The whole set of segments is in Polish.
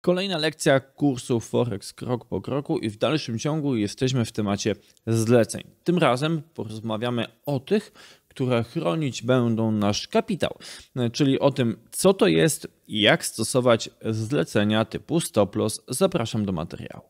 Kolejna lekcja kursu Forex krok po kroku i w dalszym ciągu jesteśmy w temacie zleceń. Tym razem porozmawiamy o tych, które chronić będą nasz kapitał, czyli o tym, co to jest i jak stosować zlecenia typu stop loss. Zapraszam do materiału.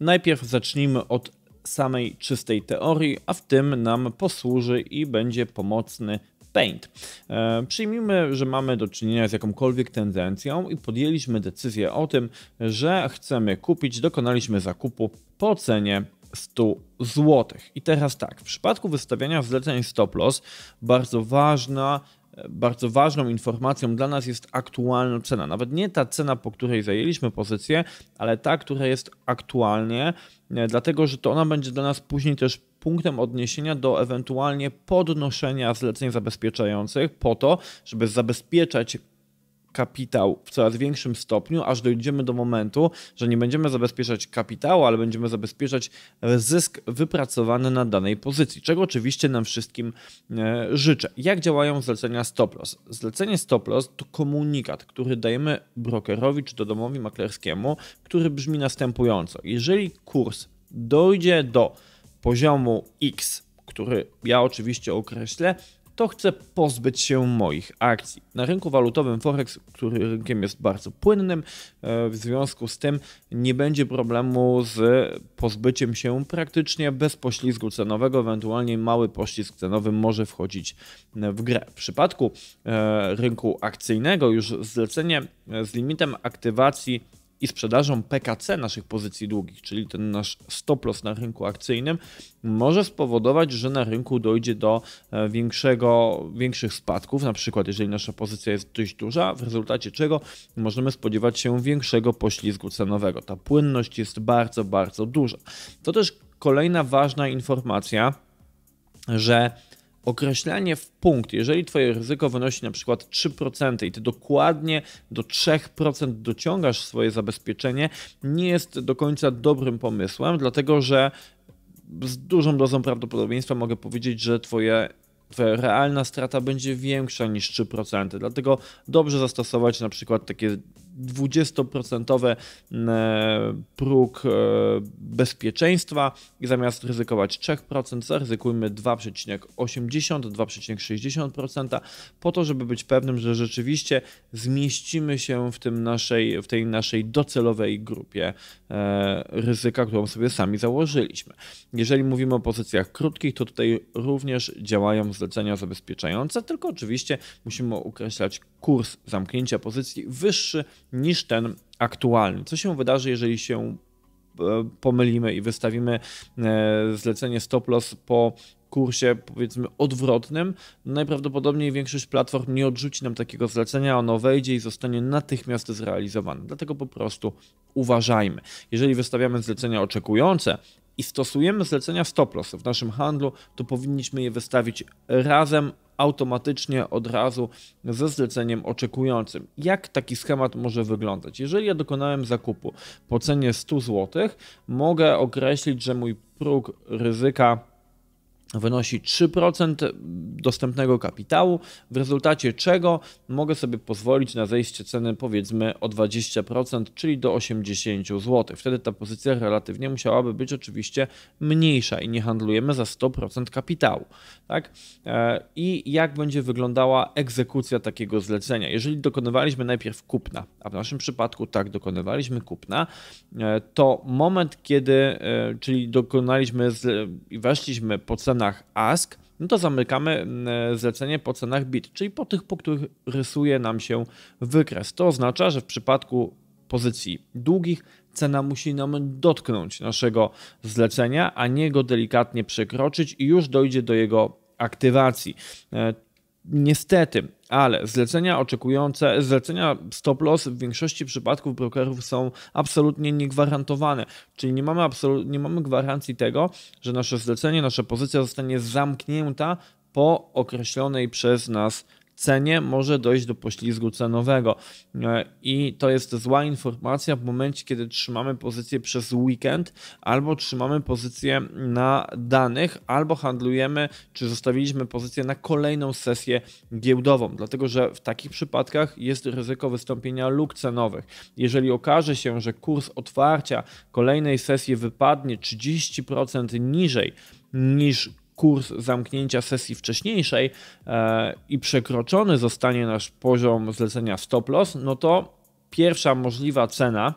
Najpierw zacznijmy od samej czystej teorii, a w tym nam posłuży i będzie pomocny Paint. E, przyjmijmy, że mamy do czynienia z jakąkolwiek tendencją i podjęliśmy decyzję o tym, że chcemy kupić, dokonaliśmy zakupu po cenie 100 zł. I teraz tak, w przypadku wystawiania zleceń stop loss bardzo ważna bardzo ważną informacją dla nas jest aktualna cena. Nawet nie ta cena, po której zajęliśmy pozycję, ale ta, która jest aktualnie, e, dlatego że to ona będzie dla nas później też punktem odniesienia do ewentualnie podnoszenia zleceń zabezpieczających po to, żeby zabezpieczać kapitał w coraz większym stopniu, aż dojdziemy do momentu, że nie będziemy zabezpieczać kapitału, ale będziemy zabezpieczać zysk wypracowany na danej pozycji, czego oczywiście nam wszystkim e, życzę. Jak działają zlecenia stop loss? Zlecenie stop loss to komunikat, który dajemy brokerowi czy to domowi maklerskiemu, który brzmi następująco. Jeżeli kurs dojdzie do poziomu X, który ja oczywiście określę, to chcę pozbyć się moich akcji. Na rynku walutowym Forex, który rynkiem jest bardzo płynnym, e, w związku z tym nie będzie problemu z pozbyciem się praktycznie bez poślizgu cenowego, ewentualnie mały poślizg cenowy może wchodzić w grę. W przypadku e, rynku akcyjnego już zlecenie e, z limitem aktywacji i sprzedażą PKC naszych pozycji długich, czyli ten nasz stop loss na rynku akcyjnym, może spowodować, że na rynku dojdzie do e, większego, większych spadków, na przykład jeżeli nasza pozycja jest dość duża, w rezultacie czego możemy spodziewać się większego poślizgu cenowego. Ta płynność jest bardzo, bardzo duża. To też kolejna ważna informacja, że określenie w punkt, jeżeli twoje ryzyko wynosi na przykład 3% i ty dokładnie do 3% dociągasz swoje zabezpieczenie, nie jest do końca dobrym pomysłem, dlatego że z dużą dozą prawdopodobieństwa mogę powiedzieć, że twoje Twoja realna strata będzie większa niż 3%. Dlatego dobrze zastosować na przykład takie 20% mm, e, próg e, bezpieczeństwa i zamiast ryzykować 3%, zaryzykujmy 2,80, 2,60% po to, żeby być pewnym, że rzeczywiście zmieścimy się w, tym naszej, w tej naszej docelowej grupie e, ryzyka, którą sobie sami założyliśmy. Jeżeli mówimy o pozycjach krótkich, to tutaj również działają zlecenia zabezpieczające, tylko oczywiście musimy określać kurs zamknięcia pozycji wyższy niż ten aktualny. Co się wydarzy, jeżeli się e, pomylimy i wystawimy e, zlecenie stop loss po kursie powiedzmy odwrotnym, no, najprawdopodobniej większość platform nie odrzuci nam takiego zlecenia, ono wejdzie i zostanie natychmiast zrealizowane. Dlatego po prostu uważajmy. Jeżeli wystawiamy zlecenia oczekujące i stosujemy zlecenia stop loss w naszym handlu, to powinniśmy je wystawić razem automatycznie od razu ze zleceniem oczekującym. Jak taki schemat może wyglądać? Jeżeli ja dokonałem zakupu po cenie 100 zł, mogę określić, że mój próg ryzyka wynosi 3% dostępnego kapitału, w rezultacie czego mogę sobie pozwolić na zejście ceny powiedzmy o 20%, czyli do 80 zł. Wtedy ta pozycja relatywnie musiałaby być oczywiście mniejsza i nie handlujemy za 100% kapitału. Tak? E, I jak będzie wyglądała egzekucja takiego zlecenia? Jeżeli dokonywaliśmy najpierw kupna, a w naszym przypadku tak dokonywaliśmy kupna, e, to moment kiedy, e, czyli dokonaliśmy i weszliśmy po cenę cenach ask, no to zamykamy mm, e, zlecenie po cenach bid, czyli po tych, po których rysuje nam się wykres. To oznacza, że w przypadku pozycji długich cena musi nam dotknąć naszego zlecenia, a nie go delikatnie przekroczyć i już dojdzie do jego aktywacji. E, niestety, ale zlecenia oczekujące, zlecenia stop loss w większości przypadków brokerów są absolutnie niegwarantowane, czyli nie mamy, nie mamy gwarancji tego, że nasze zlecenie, nasza pozycja zostanie zamknięta po określonej przez nas cenie może dojść do poślizgu cenowego. E, I to jest zła informacja w momencie, kiedy trzymamy pozycję przez weekend, albo trzymamy pozycję na danych, albo handlujemy, czy zostawiliśmy pozycję na kolejną sesję giełdową, dlatego że w takich przypadkach jest ryzyko wystąpienia luk cenowych. Jeżeli okaże się, że kurs otwarcia kolejnej sesji wypadnie 30% niżej niż kurs zamknięcia sesji wcześniejszej e, i przekroczony zostanie nasz poziom zlecenia stop loss, no to pierwsza możliwa cena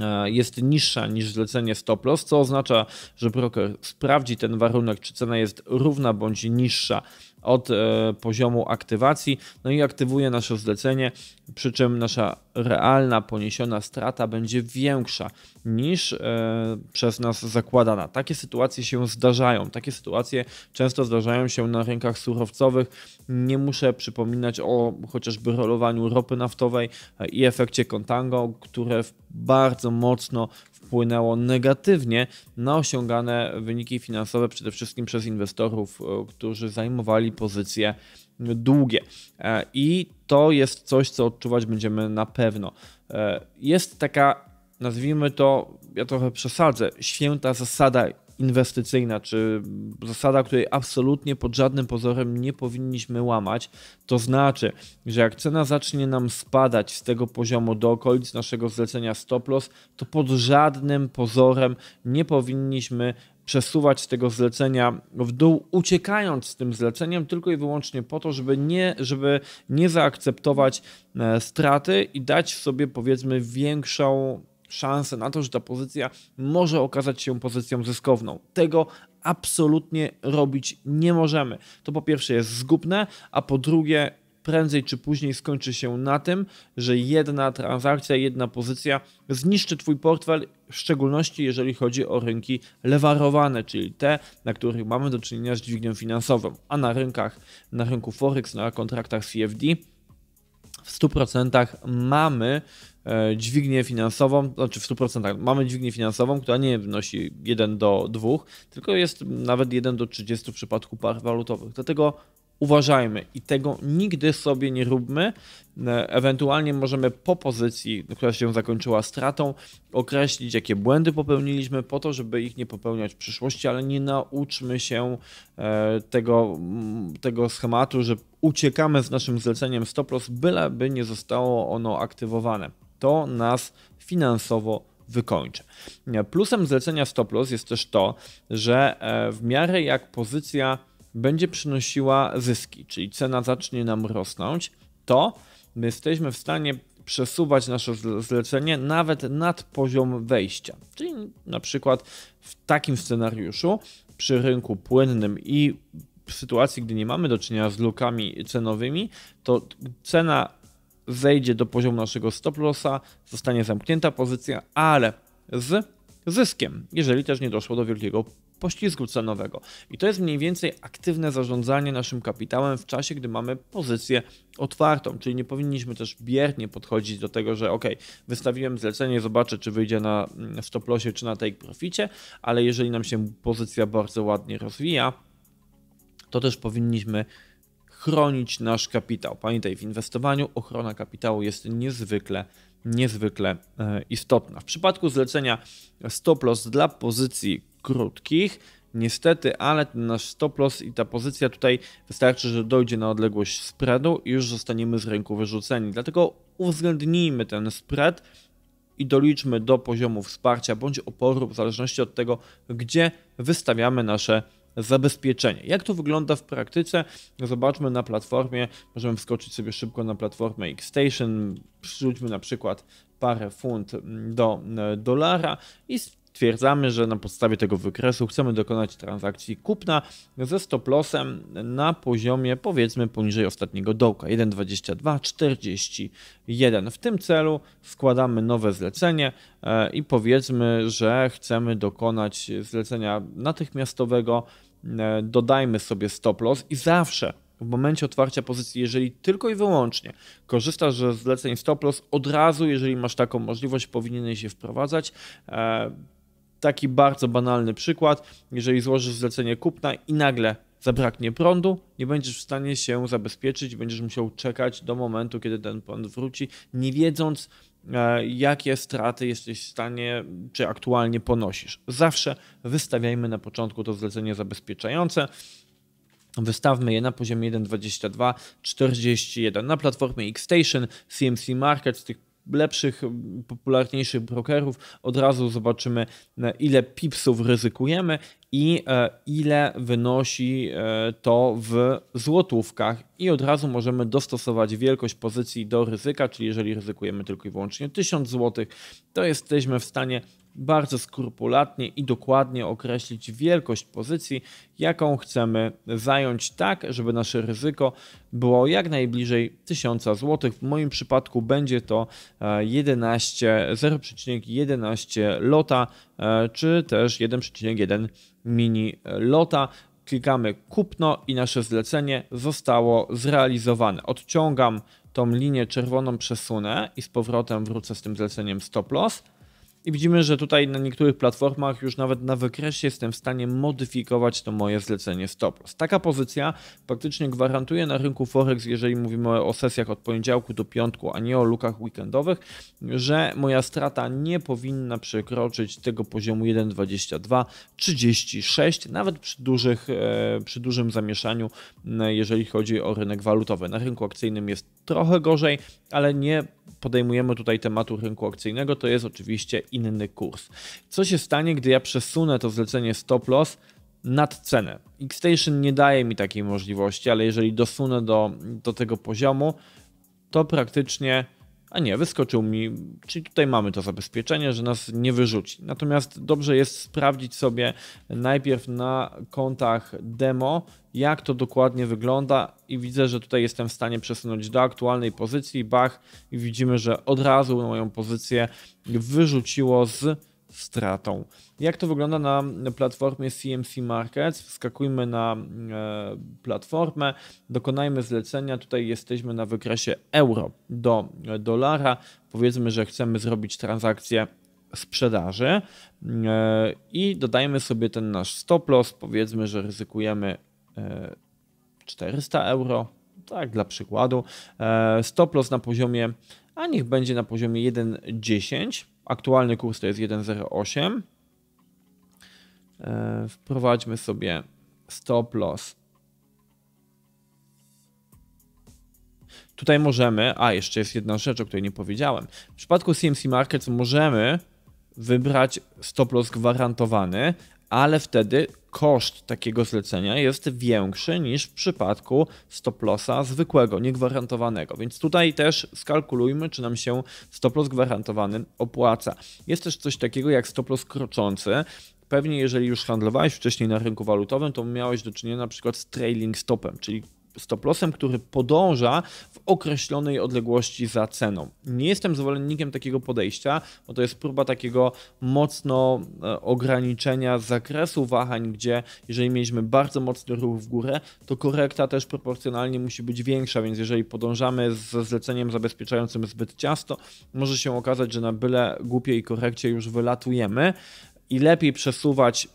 e, jest niższa niż zlecenie stop loss, co oznacza, że broker sprawdzi ten warunek, czy cena jest równa bądź niższa od e, poziomu aktywacji, no i aktywuje nasze zlecenie, przy czym nasza realna poniesiona strata będzie większa niż e, przez nas zakładana. Takie sytuacje się zdarzają. Takie sytuacje często zdarzają się na rynkach surowcowych. Nie muszę przypominać o chociażby rolowaniu ropy naftowej e, i efekcie kontango, które bardzo mocno wpłynęło negatywnie na osiągane wyniki finansowe, przede wszystkim przez inwestorów, e, którzy zajmowali pozycje długie. E, I to jest coś, co odczuwać będziemy na pewno. E, jest taka, nazwijmy to, ja trochę przesadzę, święta zasada inwestycyjna, czy zasada, której absolutnie pod żadnym pozorem nie powinniśmy łamać, to znaczy, że jak cena zacznie nam spadać z tego poziomu do okolic naszego zlecenia stop loss, to pod żadnym pozorem nie powinniśmy przesuwać tego zlecenia w dół, uciekając z tym zleceniem tylko i wyłącznie po to, żeby nie, żeby nie zaakceptować e, straty i dać sobie powiedzmy większą szansę na to, że ta pozycja może okazać się pozycją zyskowną. Tego absolutnie robić nie możemy. To po pierwsze jest zgubne, a po drugie prędzej czy później skończy się na tym, że jedna transakcja, jedna pozycja zniszczy Twój portfel, w szczególności jeżeli chodzi o rynki lewarowane, czyli te, na których mamy do czynienia z dźwignią finansową, a na rynkach, na rynku Forex, na kontraktach CFD w 100% mamy e, dźwignię finansową, znaczy w 100% mamy dźwignię finansową, która nie wynosi 1 do 2, tylko jest nawet 1 do 30 w przypadku par walutowych. Dlatego uważajmy i tego nigdy sobie nie róbmy. E, ewentualnie możemy po pozycji, która się zakończyła stratą, określić, jakie błędy popełniliśmy, po to, żeby ich nie popełniać w przyszłości, ale nie nauczmy się e, tego, mm, tego schematu, że uciekamy z naszym zleceniem stop loss, byle by nie zostało ono aktywowane. To nas finansowo wykończy. E, plusem zlecenia stop loss jest też to, że w miarę jak pozycja będzie przynosiła zyski, czyli cena zacznie nam rosnąć, to my jesteśmy w stanie przesuwać nasze zlecenie nawet nad poziom wejścia. Czyli na przykład w takim scenariuszu przy rynku płynnym i w sytuacji, gdy nie mamy do czynienia z lukami cenowymi, to cena zejdzie do poziomu naszego stop lossa, zostanie zamknięta pozycja, ale z zyskiem, jeżeli też nie doszło do wielkiego poślizgu cenowego. I to jest mniej więcej aktywne zarządzanie naszym kapitałem w czasie, gdy mamy pozycję otwartą, czyli nie powinniśmy też biernie podchodzić do tego, że ok, wystawiłem zlecenie, zobaczę czy wyjdzie na mm, stop lossie czy na take proficie, ale jeżeli nam się pozycja bardzo ładnie rozwija, to też powinniśmy chronić nasz kapitał. Pamiętaj, w inwestowaniu ochrona kapitału jest niezwykle niezwykle e, istotna. W przypadku zlecenia stop loss dla pozycji krótkich. Niestety, ale ten nasz stop loss i ta pozycja tutaj wystarczy, że dojdzie na odległość spreadu i już zostaniemy z rynku wyrzuceni. Dlatego uwzględnijmy ten spread i doliczmy do poziomu wsparcia bądź oporu, w zależności od tego, gdzie wystawiamy nasze zabezpieczenie. Jak to wygląda w praktyce? Zobaczmy na platformie. Możemy wskoczyć sobie szybko na platformę Xstation, przyrzućmy na przykład parę funt do e, dolara i Stwierdzamy, że na podstawie tego wykresu chcemy dokonać transakcji kupna ze stop lossem na poziomie powiedzmy poniżej ostatniego dołka 1,2241. W tym celu składamy nowe zlecenie e, i powiedzmy, że chcemy dokonać zlecenia natychmiastowego. E, dodajmy sobie stop loss i zawsze w momencie otwarcia pozycji, jeżeli tylko i wyłącznie korzystasz ze zleceń stop loss, od razu, jeżeli masz taką możliwość, powinieneś je wprowadzać. E, taki bardzo banalny przykład, jeżeli złożysz zlecenie kupna i nagle zabraknie prądu, nie będziesz w stanie się zabezpieczyć, będziesz musiał czekać do momentu, kiedy ten prąd wróci, nie wiedząc, e, jakie straty jesteś w stanie, czy aktualnie ponosisz. Zawsze wystawiajmy na początku to zlecenie zabezpieczające. Wystawmy je na poziomie 1.22.41 na platformie Xstation, CMC Market, z tych lepszych, popularniejszych brokerów, od razu zobaczymy, ile pipsów ryzykujemy i e, ile wynosi e, to w złotówkach. I od razu możemy dostosować wielkość pozycji do ryzyka, czyli jeżeli ryzykujemy tylko i wyłącznie 1000 zł, to jesteśmy w stanie bardzo skrupulatnie i dokładnie określić wielkość pozycji, jaką chcemy zająć, tak żeby nasze ryzyko było jak najbliżej 1000 zł. W moim przypadku będzie to 0,11 e, lota, e, czy też 1,1 mini lota klikamy kupno i nasze zlecenie zostało zrealizowane. Odciągam tą linię czerwoną, przesunę i z powrotem wrócę z tym zleceniem stop loss. I widzimy, że tutaj na niektórych platformach już nawet na wykresie jestem w stanie modyfikować to moje zlecenie stop loss. Taka pozycja praktycznie gwarantuje na rynku Forex, jeżeli mówimy o sesjach od poniedziałku do piątku, a nie o lukach weekendowych, że moja strata nie powinna przekroczyć tego poziomu 1,22-36, nawet przy, dużych, e, przy dużym zamieszaniu, e, jeżeli chodzi o rynek walutowy. Na rynku akcyjnym jest trochę gorzej, ale nie podejmujemy tutaj tematu rynku akcyjnego, to jest oczywiście inny kurs. Co się stanie, gdy ja przesunę to zlecenie stop loss nad cenę? Xstation nie daje mi takiej możliwości, ale jeżeli dosunę do, do tego poziomu, to praktycznie a nie, wyskoczył mi, czyli tutaj mamy to zabezpieczenie, że nas nie wyrzuci. Natomiast dobrze jest sprawdzić sobie najpierw na kontach demo, jak to dokładnie wygląda i widzę, że tutaj jestem w stanie przesunąć do aktualnej pozycji, bach i widzimy, że od razu moją pozycję wyrzuciło z stratą. Jak to wygląda na platformie CMC Markets? Wskakujmy na e, platformę, dokonajmy zlecenia. Tutaj jesteśmy na wykresie euro do dolara. Powiedzmy, że chcemy zrobić transakcję sprzedaży e, i dodajmy sobie ten nasz stop loss. Powiedzmy, że ryzykujemy 400 e, euro, tak dla przykładu. Stop loss na poziomie, a niech będzie na poziomie 1,10 Aktualny kurs to jest 1,08. E, wprowadźmy sobie stop loss. Tutaj możemy, a jeszcze jest jedna rzecz, o której nie powiedziałem. W przypadku CMC Markets możemy wybrać stop loss gwarantowany, ale wtedy koszt takiego zlecenia jest większy niż w przypadku stoplosa zwykłego, niegwarantowanego. Więc tutaj też skalkulujmy, czy nam się stoplos gwarantowany opłaca. Jest też coś takiego jak stoplos kroczący. Pewnie jeżeli już handlowałeś wcześniej na rynku walutowym, to miałeś do czynienia na przykład z trailing stopem, czyli stoplosem, który podąża w określonej odległości za ceną. Nie jestem zwolennikiem takiego podejścia, bo to jest próba takiego mocno e, ograniczenia zakresu wahań, gdzie jeżeli mieliśmy bardzo mocny ruch w górę, to korekta też proporcjonalnie musi być większa, więc jeżeli podążamy ze zleceniem zabezpieczającym zbyt ciasto, może się okazać, że na byle głupiej korekcie już wylatujemy i lepiej przesuwać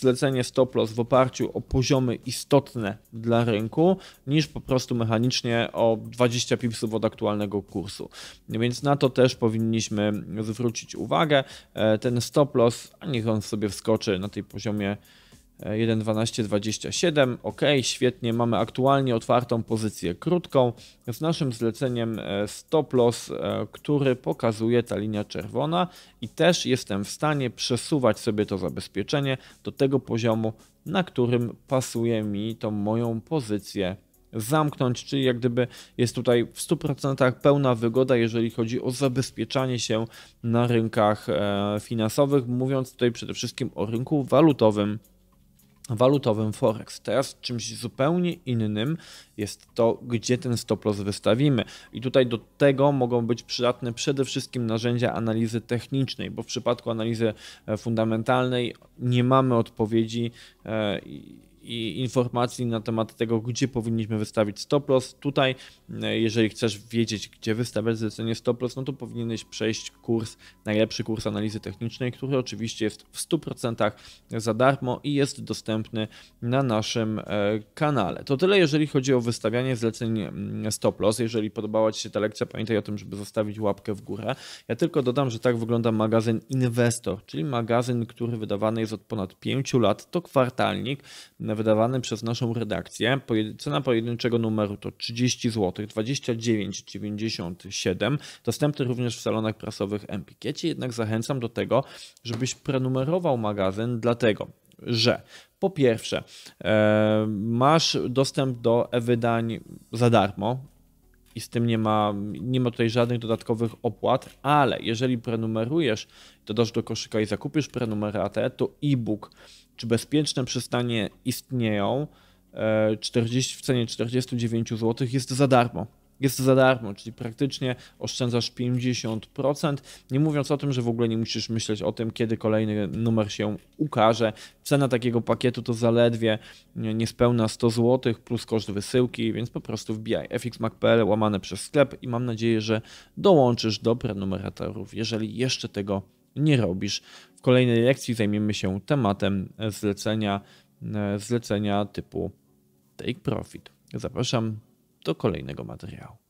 zlecenie stop loss w oparciu o poziomy istotne dla rynku, niż po prostu mechanicznie o 20 pipsów od aktualnego kursu. Więc na to też powinniśmy zwrócić uwagę. E, ten stop loss, niech on sobie wskoczy na tej poziomie 1.12.27. Ok, świetnie, mamy aktualnie otwartą pozycję krótką z naszym zleceniem e, stop loss, e, który pokazuje ta linia czerwona i też jestem w stanie przesuwać sobie to zabezpieczenie do tego poziomu, na którym pasuje mi tą moją pozycję zamknąć, czyli jak gdyby jest tutaj w 100% pełna wygoda, jeżeli chodzi o zabezpieczanie się na rynkach e, finansowych, mówiąc tutaj przede wszystkim o rynku walutowym walutowym Forex. Teraz czymś zupełnie innym jest to, gdzie ten stop loss wystawimy. I tutaj do tego mogą być przydatne przede wszystkim narzędzia analizy technicznej, bo w przypadku analizy e, fundamentalnej nie mamy odpowiedzi. Yy, i informacji na temat tego, gdzie powinniśmy wystawić stop loss. Tutaj, e, jeżeli chcesz wiedzieć, gdzie wystawiać zlecenie stop loss, no to powinieneś przejść kurs, najlepszy kurs analizy technicznej, który oczywiście jest w 100% za darmo i jest dostępny na naszym e, kanale. To tyle, jeżeli chodzi o wystawianie zleceń stop loss. Jeżeli podobała Ci się ta lekcja, pamiętaj o tym, żeby zostawić łapkę w górę. Ja tylko dodam, że tak wygląda magazyn Investor, czyli magazyn, który wydawany jest od ponad 5 lat. To kwartalnik wydawany przez naszą redakcję. Cena pojedynczego numeru to 30 zł, 29,97. Dostępny również w salonach prasowych MPK. Ja Cię jednak zachęcam do tego, żebyś prenumerował magazyn, dlatego że po pierwsze, e, masz dostęp do e-wydań za darmo, i z tym nie ma, nie ma tutaj żadnych dodatkowych opłat, ale jeżeli prenumerujesz, dodasz do koszyka i zakupisz prenumeratę, to e-book czy bezpieczne przystanie istnieją, 40, e, w cenie 49 zł jest za darmo. Jest za darmo, czyli praktycznie oszczędzasz 50%. Nie mówiąc o tym, że w ogóle nie musisz myśleć o tym, kiedy kolejny numer się ukaże. Cena takiego pakietu to zaledwie niespełna 100 zł plus koszt wysyłki, więc po prostu wbijaj fxmac.pl łamane przez sklep i mam nadzieję, że dołączysz do prenumeratorów, jeżeli jeszcze tego nie robisz kolejnej lekcji zajmiemy się tematem zlecenia, e, zlecenia typu Take Profit. Zapraszam do kolejnego materiału.